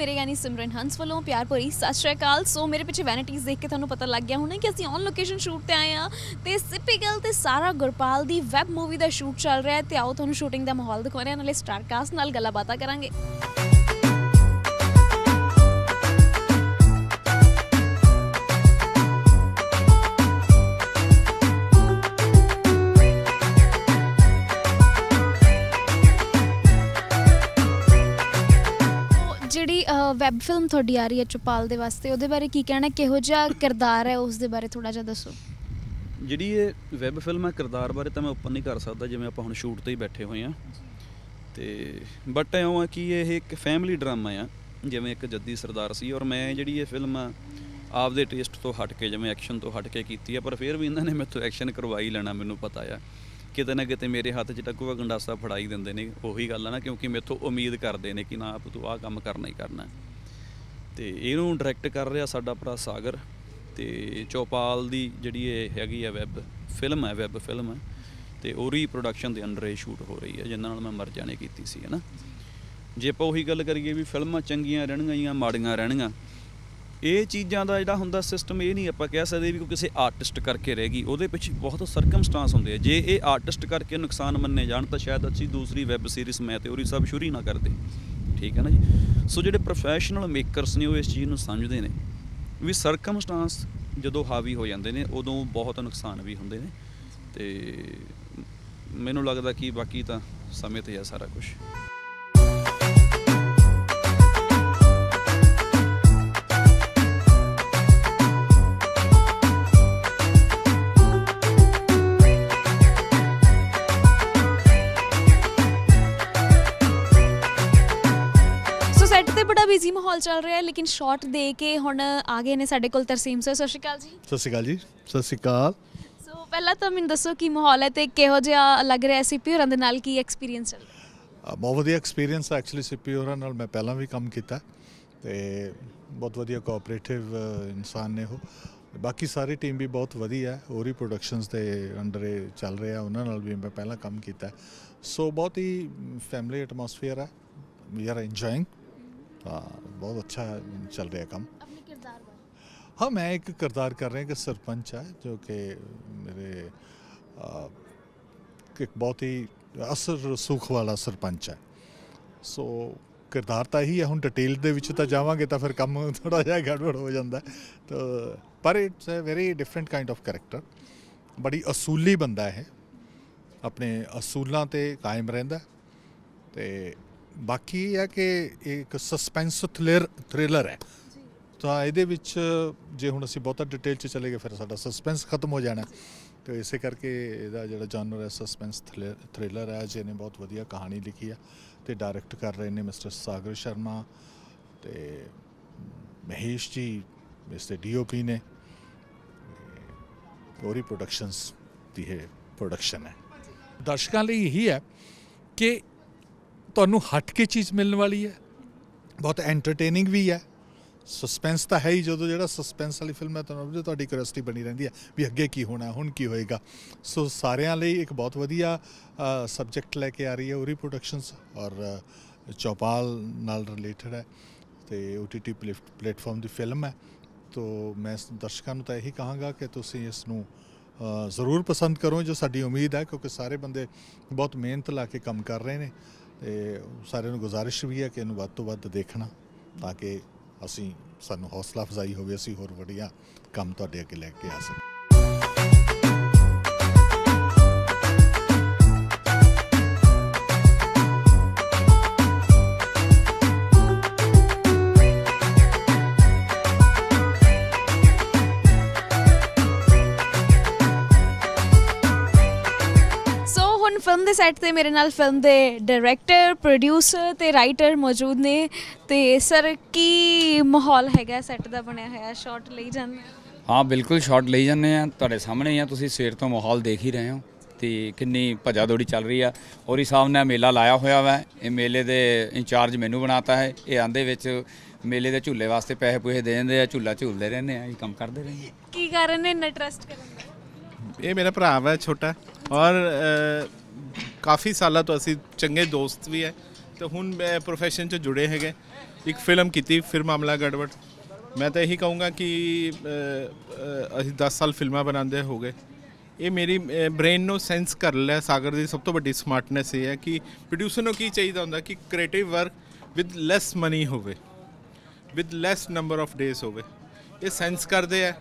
ਮੇਰੇ ਯਾਨੀ ਸਿਮਰਨ ਹੰਸ ਵੱਲੋਂ ਪਿਆਰ ਭਰੀ ਸਤਿ ਸ਼੍ਰੀ ਅਕਾਲ ਸੋ ਮੇਰੇ ਪਿੱਛੇ ਵੈਨਿਟੀਜ਼ ਦੇਖ ਕੇ ਤੁਹਾਨੂੰ ਪਤਾ ਲੱਗ ਗਿਆ ਹੋਣਾ ਕਿ ਅਸੀਂ ਔਨ ਲੋਕੇਸ਼ਨ ਸ਼ੂਟ ਤੇ ਆਏ ਆ ਤੇ ਸਿਪੀਗਲ ਤੇ ਸਾਰਾ ਗੁਰਪਾਲ ਦੀ ਵੈਬ ਮੂਵੀ ਦਾ ਸ਼ੂਟ ਚੱਲ ਰਿਹਾ ਹੈ ਤੇ ਆਓ ਤੁਹਾਨੂੰ ਸ਼ੂਟਿੰਗ ਦਾ ਮਾਹੌਲ ਦਿਖਾਉਣੇ ਆ ਨਾਲੇ ਸਟਾਰ ਕਾਸਟ ਨਾਲ ਗੱਲਬਾਤਾਂ ਕਰਾਂਗੇ ਵੈਬ ਫਿਲਮ ਤੁਹਾਡੀ ਆ ਰਹੀ ਹੈ ਚੁਪਾਲ ਦੇ ਵਾਸਤੇ ਉਹਦੇ ਬਾਰੇ ਕੀ ਕਹਿਣਾ ਕਿਹੋ ਜਿਹਾ ਕਿਰਦਾਰ ਹੈ ਉਸ ਦੇ ਬਾਰੇ ਥੋੜਾ ਜਿਹਾ ਦੱਸੋ ਜਿਹੜੀ ਇਹ ਵੈਬ ਫਿਲਮ ਹੈ ਕਿਰਦਾਰ ਬਾਰੇ ਤਾਂ ਮੈਂ ਓਪਨ ਨਹੀਂ ਕਰ ਸਕਦਾ ਜਿਵੇਂ ਆਪਾਂ ਹੁਣ ਸ਼ੂਟ ਤੇ ਹੀ ਬੈਠੇ ਹੋਏ ਆ ਤੇ ਬਟ ਐਉਂ ਆ ਕਿ ਇਹ ਇੱਕ ਫੈਮਿਲੀ ਡਰਾਮਾ ਆ ਜਿਵੇਂ ਇੱਕ ਜੱਦੀ ਸਰਦਾਰ ਸੀ ਔਰ ਮੈਂ ਜਿਹੜੀ ਇਹ ਫਿਲਮ ਆ ਆਪਦੇ ਟੇਸਟ ਤੋਂ ਹਟ ਕੇ ਜਿਵੇਂ ਐਕਸ਼ਨ ਤੋਂ ਹਟ ਕੇ ਕੀਤੀ ਆ ਪਰ ਫਿਰ ਵੀ ਇਹਨਾਂ ਨੇ ਮੈਥੋਂ ਐਕਸ਼ਨ ਕਰਵਾਈ ਲੈਣਾ ਮੈਨੂੰ ਪਤਾ ਆ ਕਿਤੇ ਨਾ ਕਿਤੇ ਮੇਰੇ ਹੱਥ 'ਚ ਟੱਕੂਆ ਗੰਡਾਸਾ ਫੜਾਈ ਦਿੰਦੇ ਨੇ ਉਹੀ ਗੱਲ ਆ ਨਾ ਕਿਉਂਕਿ ਮੈਥੋਂ ਉਮੀਦ ਕਰਦੇ ਨੇ ਕਿ ਨਾ ਆਪ ਤੂੰ ਆਹ ਕੰਮ ਕਰਨਾ ਹੀ ਕਰਨਾ ਤੇ ਇਹਨੂੰ ਡਾਇਰੈਕਟ ਕਰ ਰਿਹਾ ਸਾਡਾ ਭਰਾ ਸਾਗਰ ਤੇ ਚੋਪਾਲ ਦੀ ਜਿਹੜੀ ਇਹ ਹੈਗੀ ਆ ਵੈਬ ਫਿਲਮ ਹੈ ਵੈਬ ਫਿਲਮ ਹੈ ਤੇ ਉਰੀ ਪ੍ਰੋਡਕਸ਼ਨ ਦੇ ਅੰਡਰ ਇਹ ਸ਼ੂਟ ਹੋ ਰਹੀ ਹੈ ਜਿੰਨਾਂ ਨਾਲ ਮੈਂ ਮਰ ਜਾਣੇ ਕੀਤੀ ਸੀ ਹਨਾ ਜੇ ਆਪਾਂ ਉਹੀ ਗੱਲ ਕਰੀਏ ਵੀ ਫਿਲਮਾਂ ਚੰਗੀਆਂ ਰਹਿਣਗੀਆਂ ਜਾਂ ਮਾੜੀਆਂ ਰਹਿਣਗੀਆਂ ਇਹ ਚੀਜ਼ਾਂ ਦਾ ਜਿਹੜਾ ਹੁੰਦਾ ਸਿਸਟਮ ਇਹ ਨਹੀਂ ਆਪਾਂ ਕਹਿ ਸਕਦੇ ਵੀ ਕੋਈ ਕਿਸੇ ਆਰਟਿਸਟ ਕਰਕੇ ਰਹੇਗੀ ਉਹਦੇ ਪਿੱਛੇ ਬਹੁਤ ਸਰਕਮਸਟੈਂਸ ਹੁੰਦੇ ਆ ਜੇ ਇਹ ਆਰਟਿਸਟ ਕਰਕੇ ਨੁਕਸਾਨ ਮੰਨੇ ਜਾਣ ਤਾਂ ਸ਼ਾਇਦ ਅੱਛੀ ਦੂਸਰੀ ਵੈਬ ਸੀਰੀਜ਼ ਮੈਂ ਤੇ ਉਰੀ ਸਭ ਸ਼ੁਰੂ ਹੀ ਨਾ ਕਰਦੇ ਠੀਕ ਹੈ ਨਾ ਜੀ ਸੋ ਜਿਹੜੇ ਪ੍ਰੋਫੈਸ਼ਨਲ ਮੇਕਰਸ ਨੇ ਉਹ ਇਸ ਚੀਜ਼ ਨੂੰ ਸਮਝਦੇ ਨੇ ਵੀ ਸਰਕਮਸਟੈਂਸ ਜਦੋਂ ਹਾਵੀ ਹੋ ਜਾਂਦੇ ਨੇ ਉਦੋਂ ਬਹੁਤ ਨੁਕਸਾਨ ਵੀ ਹੁੰਦੇ ਨੇ ਤੇ ਮੈਨੂੰ ਲੱਗਦਾ ਕਿ ਬਾਕੀ ਤਾਂ ਸਮੇਂ ਤੇ ਹੈ ਸਾਰਾ ਕੁਝ ਤੇ ਬੜਾ ਬਿਜ਼ੀ ਮਾਹੌਲ ਚੱਲ ਰਿਹਾ ਹੈ ਲੇਕਿਨ ਸ਼ਾਰਟ ਦੇ ਕੇ ਹੁਣ ਆ ਗਏ ਨੇ ਸਾਡੇ ਕੋਲ ਤਰਸੀਮ ਸਰ ਸਤਿ ਸ਼੍ਰੀ ਅਕਾਲ ਜੀ ਸਤਿ ਸ਼੍ਰੀ ਅਕਾਲ ਜੀ ਸਤਿ ਸ਼੍ਰੀ ਅਕਾਲ ਸੋ ਪਹਿਲਾਂ ਤਾਂ ਮੈਨੂੰ ਦੱਸੋ ਕੀ ਮਾਹੌਲ ਹੈ ਤੇ ਕਿਹੋ ਜਿਹਾ ਲੱਗ ਰਿਹਾ ਸੀਪੀ ਹੋਰਾਂ ਦੇ ਨਾਲ ਕੀ ਐਕਸਪੀਰੀਅੰਸ ਚੱਲ ਰਿਹਾ ਬਹੁਤ ਵਧੀਆ ਐਕਸਪੀਰੀਅੰਸ ਐਕਚੁਅਲੀ ਸੀਪੀ ਹੋਰਾਂ ਨਾਲ ਮੈਂ ਪਹਿਲਾਂ ਵੀ ਕੰਮ ਕੀਤਾ ਤੇ ਬਹੁਤ ਵਧੀਆ ਕੋਆਪਰੇਟਿਵ ਇਨਸਾਨ ਨੇ ਉਹ ਬਾਕੀ ਸਾਰੀ ਟੀਮ ਵੀ ਬਹੁਤ ਵਧੀਆ ਹੈ ਹੋਰੀ ਪ੍ਰੋਡਕਸ਼ਨਸ ਦੇ ਅੰਡਰ ਚੱਲ ਰਿਹਾ ਉਹਨਾਂ ਨਾਲ ਵੀ ਮੈਂ ਪਹਿਲਾਂ ਕੰਮ ਕੀਤਾ ਸੋ ਬਹੁਤ ਹੀ ਫੈਮਿਲੀ ਐਟਮੋਸਫੇਅਰ ਹੈ ਵੀ ਆਰ ਇੰਜੋਇੰਗ ਹਾਂ ਬਹੁਤ ਅੱਛਾ ਚੱਲ ਰਿਹਾ ਕੰਮ ਆਪਣੇ ਕਿਰਦਾਰ ਬਾਰੇ ਹਾਂ ਮੈਂ ਇੱਕ ਕਿਰਦਾਰ ਕਰ ਰਿਹਾ ਕਿ ਸਰਪੰਚ ਹੈ ਜੋ ਕਿ ਮੇਰੇ ਇੱਕ ਬਹੁਤ ਹੀ ਅਸਰ ਸੁਖ ਵਾਲਾ ਸਰਪੰਚ ਹੈ ਸੋ ਕਿਰਦਾਰ ਤਾਂ ਹੀ ਹੈ ਹੁਣ ਡਿਟੇਲ ਦੇ ਵਿੱਚ ਤਾਂ ਜਾਵਾਂਗੇ ਤਾਂ ਫਿਰ ਕੰਮ ਥੋੜਾ ਜਿਹਾ ਗੜਬੜ ਹੋ ਜਾਂਦਾ ਤਾਂ ਪਰ it's a very different kind of character ਬੜੀ ਅਸੂਲੀ ਬੰਦਾ ਹੈ ਆਪਣੇ ਅਸੂਲਾਂ ਤੇ ਕਾਇਮ ਰਹਿੰਦਾ ਤੇ ਬਾਕੀ ਇਹ ਹੈ ਕਿ ਇੱਕ ਸਸਪੈਂਸ ਥ੍ਰਿਲਰ ਥ੍ਰਿਲਰ ਹੈ ਤਾਂ ਇਹਦੇ ਵਿੱਚ ਜੇ ਹੁਣ ਅਸੀਂ ਬਹੁਤਾ ਡਿਟੇਲ 'ਚ ਚਲੇ ਗਏ ਫਿਰ ਸਾਡਾ ਸਸਪੈਂਸ ਖਤਮ ਹੋ ਜਾਣਾ ਤੇ ਇਸੇ ਕਰਕੇ ਇਹਦਾ ਜਿਹੜਾ ਜਨਰ ਹੈ ਸਸਪੈਂਸ ਥ੍ਰਿਲਰ ਹੈ ਜਿਹਨੇ ਬਹੁਤ ਵਧੀਆ ਕਹਾਣੀ ਲਿਖੀ ਹੈ ਤੇ ਡਾਇਰੈਕਟ ਕਰ ਰਹੇ ਨੇ ਮਿਸਟਰ ਸਾਗਰ ਸ਼ਰਮਾ ਤੇ ਮਹੇਸ਼ ਜੀ ਮਿਸਟਰ ਡੀਓਪੀ ਨੇ ਗੋਰੀ ਪ੍ਰੋਡਕਸ਼ਨਸ ਦੀ ਹੈ ਪ੍ਰੋਡਕਸ਼ਨ ਹੈ ਦਰਸ਼ਕਾਂ ਲਈ ਇਹੀ ਹੈ ਕਿ ਤੁਹਾਨੂੰ ਹਟ ਕੇ ਚੀਜ਼ ਮਿਲਣ ਵਾਲੀ ਹੈ ਬਹੁਤ ਐਂਟਰਟੇਨਿੰਗ ਵੀ ਹੈ ਸਸਪੈਂਸ ਤਾਂ ਹੈ ਹੀ ਜਦੋਂ ਜਿਹੜਾ ਸਸਪੈਂਸ ਵਾਲੀ ਫਿਲਮ ਹੈ ਤੁਹਾਨੂੰ ਤੁਹਾਡੀ ਕਿਉਰਿਓਸਿਟੀ ਬਣੀ ਰਹਿੰਦੀ ਹੈ ਵੀ ਅੱਗੇ ਕੀ ਹੋਣਾ ਹੁਣ ਕੀ ਹੋਏਗਾ ਸੋ ਸਾਰਿਆਂ ਲਈ ਇੱਕ ਬਹੁਤ ਵਧੀਆ ਸਬਜੈਕਟ ਲੈ ਕੇ ਆ ਰਹੀ ਹੈ ਉਰੀ ਪ੍ਰੋਡਕਸ਼ਨਸ ਔਰ ਚੌਪਾਲ ਨਾਲ ਰਿਲੇਟਡ ਹੈ ਤੇ OTT ਪਲੇਟਫਾਰਮ ਦੀ ਫਿਲਮ ਹੈ ਤੋ ਮੈਂ ਦਰਸ਼ਕਾਂ ਨੂੰ ਤਾਂ ਇਹੀ ਕਹਾਂਗਾ ਕਿ ਤੁਸੀਂ ਇਸ ਨੂੰ ਜ਼ਰੂਰ ਪਸੰਦ ਕਰੋ ਜੋ ਸਾਡੀ ਉਮੀਦ ਹੈ ਕਿਉਂਕਿ ਸਾਰੇ ਬੰਦੇ ਬਹੁਤ ਮਿਹਨਤ ਲਾ ਕੇ ਕੰਮ ਕਰ ਰਹੇ ਨੇ ਤੇ ਸਾਰਿਆਂ ਨੂੰ ਗੁਜ਼ਾਰਿਸ਼ ਵੀ ਹੈ ਕਿ ਇਹਨੂੰ ਵੱਧ ਤੋਂ ਵੱਧ ਦੇਖਣਾ ਤਾਂ ਕਿ ਅਸੀਂ ਸਾਨੂੰ ਹੌਸਲਾ ਫਜ਼ਾਈ ਹੋਵੇ ਅਸੀਂ ਹੋਰ ਵਧੀਆ ਕੰਮ ਤੁਹਾਡੇ ਅੱਗੇ ਲੈ ਕੇ ਆ ਸਕੀਏ ਫਿਲਮ ਦੇ ਸੈੱਟ ਤੇ ਮੇਰੇ ਨਾਲ ਫਿਲਮ ਦੇ ਡਾਇਰੈਕਟਰ ਪ੍ਰੋਡਿਊਸਰ ਤੇ ਰਾਈਟਰ ਮੌਜੂਦ ਨੇ ਤੇ ਸਰ ਕੀ ਮਾਹੌਲ ਹੈਗਾ ਸੈੱਟ ਦਾ ਬਣਿਆ ਹੋਇਆ ਸ਼ਾਟ ਲਈ ਜਾਂਦੇ ਹਾਂ ਬਿਲਕੁਲ ਸ਼ਾਟ ਲਈ ਜਾਂਦੇ ਆ ਤੁਹਾਡੇ ਸਾਹਮਣੇ ਆ ਤੁਸੀਂ ਸਵੇਰ ਤੋਂ ਮਾਹੌਲ ਦੇਖ ਹੀ ਰਹੇ ਹੋ ਤੇ ਕਿੰਨੀ ਭਜਾ ਦੌੜੀ ਚੱਲ ਰਹੀ ਆ ਔਰੀ ਸਾਹਿਬ ਨੇ ਮੇਲਾ ਲਾਇਆ ਹੋਇਆ ਵਾ ਇਹ ਮੇਲੇ ਦੇ ਇੰਚਾਰਜ ਮੈਨੂੰ ਬਣਾਤਾ ਹੈ ਇਹ ਆਂਦੇ ਵਿੱਚ ਮੇਲੇ ਦੇ ਝੂਲੇ ਵਾਸਤੇ ਪੈਸੇ ਪੂਹੇ ਦੇ ਦਿੰਦੇ ਆ ਝੂਲਾ ਝੂਲਦੇ ਰਹਿੰਦੇ ਆ ਇਹ ਕੰਮ ਕਰਦੇ ਰਹਿੰਦੇ ਕੀ ਕਾਰਨ ਨੇ ਇੰਨਾ ਟਰਸਟ ਕਰਨ ਦਾ ਇਹ ਮੇਰਾ ਭਰਾ ਵਾ ਛੋਟਾ ਔਰ ਕਾਫੀ ਸਾਲਾਂ ਤੋਂ ਅਸੀਂ ਚੰਗੇ ਦੋਸਤ ਵੀ ਹੈ ਤੇ ਹੁਣ ਮੈਂ profession 'ਚ ਜੁੜੇ ਹੈਗੇ ਇੱਕ ਫਿਲਮ ਕੀਤੀ ਫਿਰ ਮਾਮਲਾ ਗੜਬੜ ਮੈਂ ਤਾਂ ਇਹੀ ਕਹੂੰਗਾ ਕਿ ਅਸੀਂ 10 ਸਾਲ ਫਿਲਮਾਂ ਬਣਾਉਂਦੇ ਹੋ ਗਏ ਇਹ ਮੇਰੀ ਬ੍ਰੇਨ ਨੂੰ ਸੈਂਸ ਕਰ ਲਿਆ ਸਾਗਰ ਦੀ ਸਭ ਤੋਂ ਵੱਡੀ ਸਮਾਰਟਨੈਸ ਇਹ ਹੈ ਕਿ ਪ੍ਰੋਡਿਊਸਰ ਨੂੰ ਕੀ ਚਾਹੀਦਾ ਹੁੰਦਾ ਕਿ creative work with less money ਹੋਵੇ with less number of days ਹੋਵੇ ਇਹ ਸੈਂਸ ਕਰਦੇ ਆ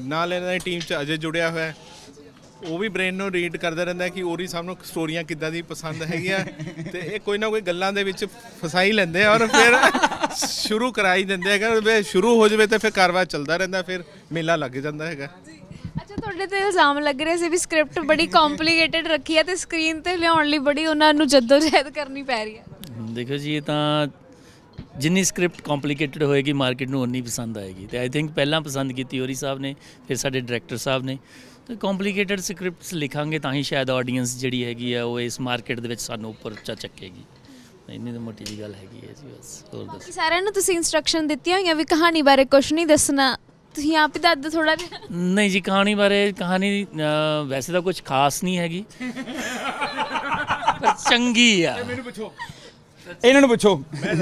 ਨਾਲ ਇਹਨਾਂ ਦੀ ਟੀਮ 'ਚ ਅਜੇ ਜੁੜਿਆ ਹੋਇਆ ਹੈ ਉਹ ਵੀ ਬ੍ਰੇਨ ਨੂੰ ਰੀਡ ਕਰਦਾ ਰਹਿੰਦਾ ਕਿ ਔਰੀ ਸਾਹਿਬ ਨੂੰ ਸਟੋਰੀਆਂ ਕਿੱਦਾਂ ਦੀ ਪਸੰਦ ਹੈਗੀਆਂ ਤੇ ਇਹ ਕੋਈ ਨਾ ਕੋਈ ਗੱਲਾਂ ਦੇ ਵਿੱਚ ਫਸਾਈ ਲੈਂਦੇ ਔਰ ਫਿਰ ਸ਼ੁਰੂ ਕਰਾਈ ਦਿੰਦੇ ਹੈਗਾ ਕਿ ਸ਼ੁਰੂ ਹੋ ਜਵੇ ਤੇ ਫਿਰ ਕਾਰਵਾ ਚੱਲਦਾ ਰਹਿੰਦਾ ਫਿਰ ਮੇਲਾ ਲੱਗ ਜਾਂਦਾ ਹੈਗਾ ਅੱਛਾ ਤੁਹਾਡੇ ਤੇ ਇਲਜ਼ਾਮ ਲੱਗ ਰਿਹਾ ਸੀ ਵੀ ਸਕ੍ਰਿਪਟ ਬੜੀ ਕੰਪਲਿਕੇਟਿਡ ਰੱਖੀ ਹੈ ਤੇ ਸਕਰੀਨ ਤੇ ਲਿਆਉਣ ਲਈ ਬੜੀ ਉਹਨਾਂ ਨੂੰ ਜਹਿਦ ਕਰਨੀ ਪੈ ਰਹੀ ਹੈ ਦੇਖੋ ਜੀ ਇਹ ਤਾਂ ਜਿੰਨੀ ਸਕ੍ਰਿਪਟ ਕੰਪਲਿਕੇਟਿਡ ਹੋਏਗੀ ਮਾਰਕੀਟ ਨੂੰ ਉਨੀ ਪਸੰਦ ਆਏਗੀ ਤੇ ਆਈ ਥਿੰਕ ਪਹਿਲਾਂ ਪਸੰਦ ਕੀਤੀ ਹੋਰੀ ਸਾਹਿਬ ਨੇ ਫਿਰ ਸਾਡੇ ਡਾਇਰੈਕਟਰ ਸਾਹਿਬ ਨੇ ਤੇ ਕੰਪਲਿਕੇਟਡ ਸਕ੍ਰਿਪਟਸ ਲਿਖਾਂਗੇ ਤਾਂ ਹੀ ਸ਼ਾਇਦ ਆਡੀਅנס ਜਿਹੜੀ ਹੈਗੀ ਆ ਉਹ ਇਸ ਮਾਰਕੀਟ ਦੇ ਵਿੱਚ ਸਾਨੂੰ ਉੱਪਰ ਚਾ ਚੱਕੇਗੀ ਇੰਨੀ ਤਾਂ ਮੋਟੀ ਜੀ ਗੱਲ ਹੈਗੀ ਹੈ ਜੀ ਬਸ ਹੋਰ ਦੱਸ ਸਾਰਿਆਂ ਨੂੰ ਤੁਸੀਂ ਇਨਸਟਰਕਸ਼ਨ ਦਿੱਤੀਆਂ ਹੋਈਆਂ ਵੀ ਕਹਾਣੀ ਬਾਰੇ ਕੁਝ ਨਹੀਂ ਦੱਸਣਾ ਤੁਸੀਂ ਆਪ ਹੀ ਦੱਸ ਦਿਓ ਥੋੜਾ ਜਿਹਾ ਨਹੀਂ ਜੀ ਕਹਾਣੀ ਬਾਰੇ ਕਹਾਣੀ ਵੈਸੇ ਤਾਂ ਕੁਝ ਖਾਸ ਨਹੀਂ ਹੈਗੀ ਪਰ ਚੰਗੀ ਆ ਮੈਨੂੰ ਪੁੱਛੋ ਇਹਨਾਂ ਨੂੰ ਪੁੱਛੋ ਮੈਂ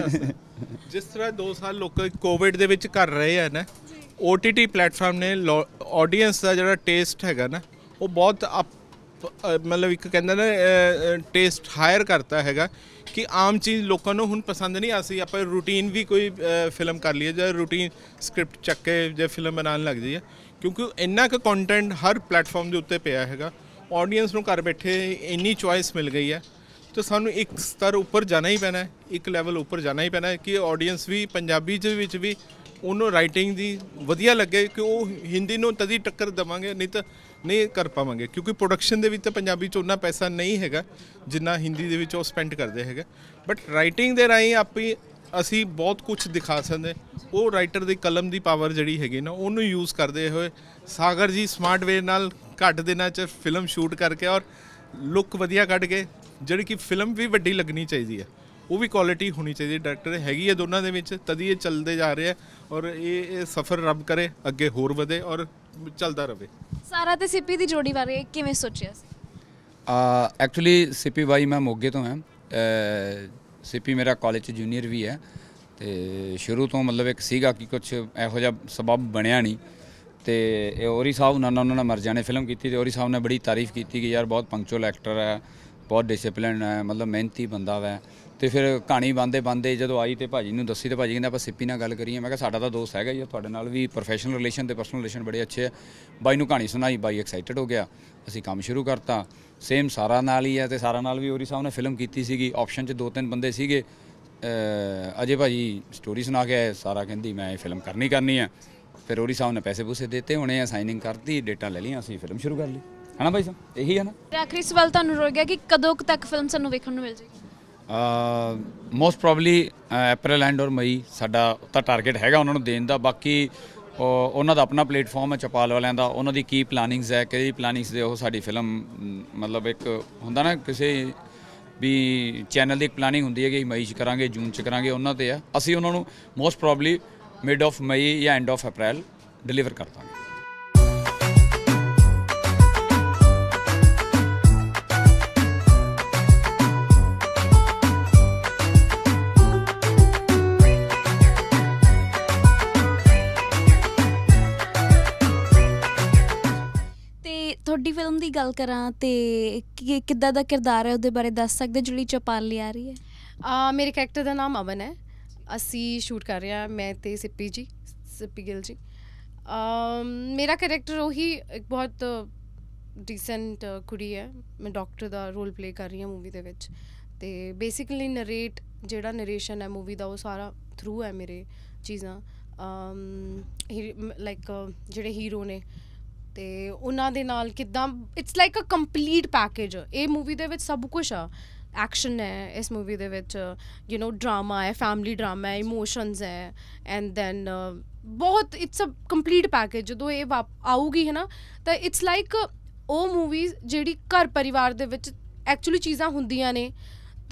ਜਿਸ ਤਰ੍ਹਾਂ 2 ਸਾਲ ਲੋਕ ਕੋਵਿਡ ਦੇ ਵਿੱਚ ਕਰ ਰਹੇ ਆ ਨਾ OTT ਪਲੇਟਫਾਰਮ ਨੇ ਆਡੀਅנס ਦਾ ਜਿਹੜਾ ਟੇਸਟ ਹੈਗਾ ਨਾ ਉਹ ਬਹੁਤ ਮਤਲਬ ਇੱਕ ਕਹਿੰਦਾ ਨਾ ਟੇਸਟ ਹਾਇਰ ਕਰਤਾ ਹੈਗਾ ਕਿ ਆਮ ਚੀਜ਼ ਲੋਕਾਂ ਨੂੰ ਹੁਣ ਪਸੰਦ ਨਹੀਂ ਆਸੀ ਆਪਾਂ ਰੂਟੀਨ ਵੀ ਕੋਈ ਫਿਲਮ ਕਰ ਲਈਏ ਜਾਂ ਰੂਟੀਨ ਸਕ੍ਰਿਪਟ ਚੱਕ ਕੇ ਜੇ ਫਿਲਮ ਬਣਾਉਣ ਲੱਗ ਜਾਈਏ ਕਿਉਂਕਿ ਇੰਨਾ ਕੁ ਕੰਟੈਂਟ ਹਰ ਪਲੇਟਫਾਰਮ ਦੇ ਉੱਤੇ ਪਿਆ ਹੈਗਾ ਆਡੀਅנס ਨੂੰ ਘਰ ਬੈਠੇ ਇੰਨੀ ਚੁਆਇਸ ਮਿਲ ਗਈ ਹੈ ਤਾਂ ਸਾਨੂੰ ਇੱਕ ਸਤਰ ਉੱਪਰ ਜਾਣਾ ਹੀ ਪੈਣਾ ਹੈ ਇੱਕ ਲੈਵਲ ਉੱਪਰ ਜਾਣਾ ਹੀ ਪੈਣਾ ਹੈ ਕਿ ਆਡੀਅנס ਵੀ ਪੰਜਾਬੀ ਦੇ ਵਿੱਚ ਵੀ ਉਹਨੂੰ ਰਾਈਟਿੰਗ ਦੀ ਵਧੀਆ ਲੱਗੇ ਕਿ ਉਹ ਹਿੰਦੀ ਨੂੰ ਤਦੀ ਟੱਕਰ ਦਵਾਂਗੇ ਨਹੀਂ ਤਾਂ ਨਹੀਂ ਕਰ ਪਾਵਾਂਗੇ ਕਿਉਂਕਿ ਪ੍ਰੋਡਕਸ਼ਨ ਦੇ ਵਿੱਚ ਤਾਂ ਪੰਜਾਬੀ ਚ ਉਹਨਾਂ ਪੈਸਾ ਨਹੀਂ ਹੈਗਾ ਜਿੰਨਾ ਹਿੰਦੀ ਦੇ ਵਿੱਚ ਉਹ ਸਪੈਂਡ ਕਰਦੇ ਹੈਗੇ ਬਟ ਰਾਈਟਿੰਗ ਦੇ ਰਾਈ ਆਪੀ ਅਸੀਂ ਬਹੁਤ ਕੁਝ ਦਿਖਾ ਸਕਦੇ ਉਹ ਰਾਈਟਰ ਦੀ ਕਲਮ ਦੀ ਪਾਵਰ ਜਿਹੜੀ ਹੈਗੀ ਨਾ ਉਹਨੂੰ ਯੂਜ਼ ਕਰਦੇ ਹੋਏ ਸਾਗਰ ਜੀ ਸਮਾਰਟ ਵੇ ਨਾਲ ਘੱਟ ਦੇਣਾ 'ਚ ਫਿਲਮ ਸ਼ੂਟ ਕਰਕੇ ਔਰ ਲੁੱਕ ਵਧੀਆ ਕੱਢ ਕੇ ਜਿਹੜੀ ਕਿ ਫਿਲਮ ਵੀ ਵੱਡੀ ਲੱਗਣੀ ਚਾਹੀਦੀ ਹੈ ਉਹ ਵੀ ਕੁਆਲਿਟੀ ਹੋਣੀ ਚਾਹੀਦੀ ਡਾਇਰੈਕਟਰ ਹੈਗੀ ਹੈ ਦੋਨਾਂ ਦੇ ਵਿੱਚ ਤਦੀ ਇਹ ਚੱਲਦੇ ਜਾ ਰਿਹਾ ਔਰ ਇਹ ਸਫ਼ਰ ਰੱਬ ਕਰੇ ਅੱਗੇ ਹੋਰ ਵਧੇ ਔਰ ਚੱਲਦਾ ਰਹੇ ਸਾਰਾ ਤੇ ਸਿੱਪੀ ਦੀ ਜੋੜੀ ਬਾਰੇ ਕਿਵੇਂ ਸੋਚਿਆ ਸੀ ਆ ਐਕਚੁਅਲੀ ਸਿੱਪੀ ਬਾਈ ਮੈਂ ਮੋਗੇ ਤੋਂ ਹਾਂ ਸਿੱਪੀ ਮੇਰਾ ਕਾਲਜ ਜੂਨੀਅਰ ਵੀ ਹੈ ਤੇ ਸ਼ੁਰੂ ਤੋਂ ਮਤਲਬ ਇੱਕ ਸੀਗਾ ਕਿ ਕੁਝ ਇਹੋ ਜਿਹਾ ਸਬਬ ਬਣਿਆ ਨਹੀਂ ਤੇ ਇਹ ਔਰੀ ਸਾਹਿਬ ਨਾਲ ਉਹਨਾਂ ਨੇ ਮਰ ਜਾਣੇ ਫਿਲਮ ਕੀਤੀ ਤੇ ਔਰੀ ਸਾਹਿਬ ਨੇ ਬੜੀ ਤਾਰੀਫ ਕੀਤੀ ਕਿ ਯਾਰ ਬਹੁਤ ਪੰਕਚੁਅਲ ਐਕਟਰ ਹੈ ਬਹੁਤ ਡਿਸਪਲਿਨ ਹੈ ਮਤਲਬ ਮਿਹਨਤੀ ਬੰਦਾ ਹੈ ਤੇ ਫਿਰ ਕਹਾਣੀ ਬੰਦੇ ਬੰਦੇ ਜਦੋਂ ਆਈ ਤੇ ਭਾਜੀ ਨੂੰ ਦੱਸੀ ਤੇ ਭਾਜੀ ਕਹਿੰਦਾ ਆਪਾਂ ਸਿੱਪੀ ਨਾਲ ਗੱਲ ਕਰੀਏ ਮੈਂ ਕਿਹਾ ਸਾਡਾ ਤਾਂ ਦੋਸਤ ਹੈਗਾ ਹੀ ਤੁਹਾਡੇ ਨਾਲ ਵੀ ਪ੍ਰੋਫੈਸ਼ਨਲ ਰਿਲੇਸ਼ਨ ਤੇ ਪਰਸਨਲ ਰਿਲੇਸ਼ਨ ਬੜੇ ਅੱਛੇ ਆ ਬਾਈ ਨੂੰ ਕਹਾਣੀ ਸੁਣਾਈ ਬਾਈ ਐਕਸਾਈਟਡ ਹੋ ਗਿਆ ਅਸੀਂ ਕੰਮ ਸ਼ੁਰੂ ਕਰਤਾ ਸੇਮ ਸਾਰਾ ਨਾਲ ਹੀ ਆ ਤੇ ਸਾਰਾ ਨਾਲ ਵੀ ਉਹਰੀ ਸਾਹਿਬ ਨੇ ਫਿਲਮ ਕੀਤੀ ਸੀਗੀ ਆਪਸ਼ਨ 'ਚ ਦੋ ਤਿੰਨ ਬੰਦੇ ਸੀਗੇ ਅਜੇ ਭਾਜੀ ਸਟੋਰੀ ਸੁਣਾ ਕੇ ਆਏ ਸਾਰਾ ਕਹਿੰਦੀ ਮੈਂ ਇਹ ਫਿਲਮ ਕਰਨੀ ਕਰਨੀ ਆ ਫਿਰ ਉਹਰੀ ਸਾਹਿਬ ਨੇ ਪੈਸੇ ਪੂਸੇ ਦਿੱਤੇ ਹੁਣੇ ਆ ਸਾਈਨਿੰਗ ਕਰਤੀ ਡੇਟਾ ਲੈ ਲਈਆਂ ਅਸੀਂ ਫਿਲਮ ਸ਼ੁਰੂ ਕਰ ਲਈ ਹਨਾ ਭਾਈ ਸਾਹਿਬ ਇਹੀ ਹੈ ਨਾ ਆਖਰੀ ਸਵਾਲ ਤੁਹਾਨੂੰ ਰੋ ਗਿਆ ਕਿ ਕਦੋਂ ਤੱਕ ਫਿਲਮ ਸਾਨੂੰ ਵੇਖਣ ਨੂੰ ਮਿਲ ਜੇਗੀ ਮੋਸਟ ਪ੍ਰੋਬਬਲੀ ਅਪ੍ਰੈਲ ਐਂਡ ਔਰ ਮਈ ਸਾਡਾ ਤਾਂ ਟਾਰਗੇਟ ਹੈਗਾ ਉਹਨਾਂ ਨੂੰ ਦੇਣ ਦਾ ਬਾਕੀ ਉਹਨਾਂ ਦਾ ਆਪਣਾ ਪਲੇਟਫਾਰਮ ਹੈ ਚਪਾਲ ਵਾਲਿਆਂ ਦਾ ਉਹਨਾਂ ਦੀ ਕੀ ਪਲਾਨਿੰਗਸ ਹੈ ਕਿਹੜੀ ਪਲਾਨਿੰਗਸ ਦੇ ਉਹ ਸਾਡੀ ਫਿਲਮ ਮਤਲਬ ਇੱਕ ਹੁੰਦਾ ਨਾ ਕਿਸੇ ਵੀ ਚੈਨਲ ਦੀ ਇੱਕ ਪਲਾਨਿੰਗ ਹੁੰਦੀ ਹੈ ਕਿ ਮਈ ਚ ਕਰਾਂਗੇ ਜੂਨ ਚ ਕਰਾਂਗੇ ਉਹਨਾਂ ਤੇ ਆ ਅਸੀਂ ਉਹਨਾਂ ਨੂੰ most probably mid of May ਜਾਂ ਐਂਡ ਆਫ ਅਪ੍ਰੈਲ ਡਿਲੀਵਰ ਕਰ ਦਾਂਗੇ ਪਹਿਲੀ ਫਿਲਮ ਦੀ ਗੱਲ ਕਰਾਂ ਤੇ ਕਿੱਦਾਂ ਦਾ ਕਿਰਦਾਰ ਹੈ ਉਹਦੇ ਬਾਰੇ ਦੱਸ ਸਕਦੇ ਜਿਹੜੀ ਲਈ ਆ ਰਹੀ ਹੈ ਆ ਮੇਰੇ ਕੈਰੈਕਟਰ ਦਾ ਨਾਮ ਅਵਨ ਹੈ ਅਸੀਂ ਸ਼ੂਟ ਕਰ ਰਹੇ ਹਾਂ ਮੈਂ ਤੇ ਸਿੱਪੀ ਜੀ ਸਿੱਪੀ ਗਿੱਲ ਜੀ ਮੇਰਾ ਕੈਰੈਕਟਰ ਉਹੀ ਇੱਕ ਬਹੁਤ ਡੀਸੈਂਟ ਕੁੜੀ ਹੈ ਮੈਂ ਡਾਕਟਰ ਦਾ ਰੋਲ ਪਲੇ ਕਰ ਰਹੀ ਹਾਂ ਮੂਵੀ ਦੇ ਵਿੱਚ ਤੇ ਬੇਸਿਕਲੀ ਨਰੇਟ ਜਿਹੜਾ ਨਰੇਸ਼ਨ ਹੈ ਮੂਵੀ ਦਾ ਉਹ ਸਾਰਾ ਥਰੂ ਹੈ ਮੇਰੇ ਚੀਜ਼ਾਂ ਲਾਈਕ ਜਿਹੜੇ ਹੀਰੋ ਨੇ ਤੇ ਉਹਨਾਂ ਦੇ ਨਾਲ ਕਿਦਾਂ it's like a complete package ਇਹ ਮੂਵੀ ਦੇ ਵਿੱਚ ਸਭ ਕੁਝ ਆ ਐਕਸ਼ਨ ਹੈ ਇਸ ਮੂਵੀ ਦੇ ਵਿੱਚ ਯੂ نو ਡਰਾਮਾ ਹੈ ਫੈਮਿਲੀ ਡਰਾਮਾ ਹੈ ਇਮੋਸ਼ਨਸ ਹੈ ਐਂਡ ਦੈਨ ਬਹੁਤ ਇਟਸ ਅ ਕੰਪਲੀਟ ਪੈਕੇਜ ਜਦੋਂ ਇਹ ਆਊਗੀ ਹੈ ਨਾ ਤਾਂ ਇਟਸ ਲਾਈਕ ਉਹ ਮੂਵੀ ਜਿਹੜੀ ਘਰ ਪਰਿਵਾਰ ਦੇ ਵਿੱਚ ਐਕਚੁਅਲੀ ਚੀਜ਼ਾਂ ਹੁੰਦੀਆਂ ਨੇ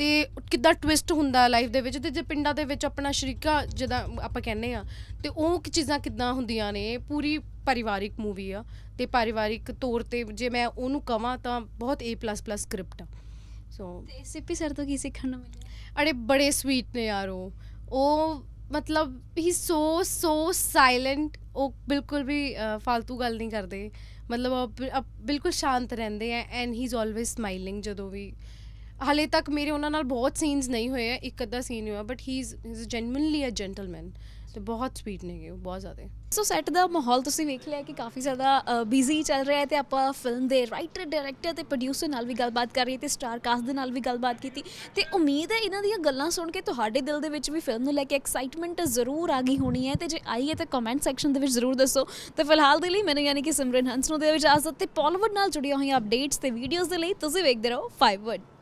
ਤੇ ਕਿੱਦਾਂ ਟਵਿਸਟ ਹੁੰਦਾ ਲਾਈਫ ਦੇ ਵਿੱਚ ਤੇ ਜੇ ਪਿੰਡਾਂ ਦੇ ਵਿੱਚ ਆਪਣਾ ਸ਼ਰੀਕਾ ਜਿਹਦਾ ਆਪਾਂ ਕਹਿੰਨੇ ਆ ਤੇ ਉਹ ਚੀਜ਼ਾਂ ਕਿੱਦਾਂ ਹੁੰਦੀਆਂ ਨੇ ਪੂਰੀ ਪਰਿਵਾਰਿਕ ਮੂਵੀ ਆ ਤੇ ਪਰਿਵਾਰਿਕ ਤੌਰ ਤੇ ਜੇ ਮੈਂ ਉਹਨੂੰ ਕਵਾਂ ਤਾਂ ਬਹੁਤ A++ ਸਕ੍ਰਿਪਟ ਆ ਸੋ ਤੇ ਸਿੱਪੀ ਸਰ ਤੋਂ ਕੀ ਸਿੱਖਣ ਨੂੰ ਮਿਲਿਆ ਅਰੇ ਬੜੇ ਸਵੀਟ ਨੇ ਯਾਰ ਉਹ ਉਹ ਮਤਲਬ ਹੀ ਸੋ ਸੋ ਸਾਇਲੈਂਟ ਉਹ ਬਿਲਕੁਲ ਵੀ ਫालतू ਗੱਲ ਨਹੀਂ ਕਰਦੇ ਮਤਲਬ ਉਹ ਬਿਲਕੁਲ ਸ਼ਾਂਤ ਰਹਿੰਦੇ ਆ and he is always smiling ਜਦੋਂ ਵੀ ਹਲੇ ਤੱਕ ਮੇਰੇ ਉਹਨਾਂ ਨਾਲ ਬਹੁਤ ਸੀਨਸ ਨਹੀਂ ਹੋਏ ਇੱਕ ਅੱਧਾ ਸੀਨ ਹੋਇਆ but he is is genuinely a gentleman ਤੇ ਬਹੁਤ ਸਵੀਟ ਨੇ ਉਹ ਬਹੁਤ ਜ਼ਿਆਦਾ ਸੋ ਸੈਟ ਦਾ ਮਾਹੌਲ ਤੁਸੀਂ ਵੇਖ ਲਿਆ ਕਿ ਕਾਫੀ ਜ਼ਿਆਦਾ ਬਿਜ਼ੀ ਚੱਲ ਰਿਹਾ ਹੈ ਤੇ ਆਪਾਂ ਫਿਲਮ ਦੇ ਰਾਈਟਰ ਡਾਇਰੈਕਟਰ ਤੇ ਪ੍ਰੋਡਿਊਸਰ ਨਾਲ ਵੀ ਗੱਲਬਾਤ ਕਰ ਰਹੀ ਤੇ ਸਟਾਰ ਕਾਸਟ ਦੇ ਨਾਲ ਵੀ ਗੱਲਬਾਤ ਕੀਤੀ ਤੇ ਉਮੀਦ ਹੈ ਇਹਨਾਂ ਦੀਆਂ ਗੱਲਾਂ ਸੁਣ ਕੇ ਤੁਹਾਡੇ ਦਿਲ ਦੇ ਵਿੱਚ ਵੀ ਫਿਲਮ ਨੂੰ ਲੈ ਕੇ ਐਕਸਾਈਟਮੈਂਟ ਜ਼ਰੂਰ ਆ ਗਈ ਹੋਣੀ ਹੈ ਤੇ ਜੇ ਆਈ ਹੈ ਤਾਂ ਕਮੈਂਟ ਸੈਕਸ਼ਨ ਦੇ ਵਿੱਚ ਜ਼ਰੂਰ ਦੱਸੋ ਤੇ ਫਿਲਹਾਲ ਦੇ ਲਈ ਮੈਨੂੰ ਯਾਨੀ ਕਿ ਸਿਮਰਨ ਹੰਸ ਨੂੰ ਦੇ ਇਜਾਜ਼ਤ ਤੇ ਪੋਲਵੁੱਡ ਨਾਲ ਜੁੜੀਆਂ ਹੋਈਆਂ ਅਪਡੇਟਸ ਤੇ ਵੀਡੀਓਜ਼ ਦੇ ਲਈ ਤੁਸੀਂ ਵੇਖਦੇ ਰਹੋ 5 ਵਰਡ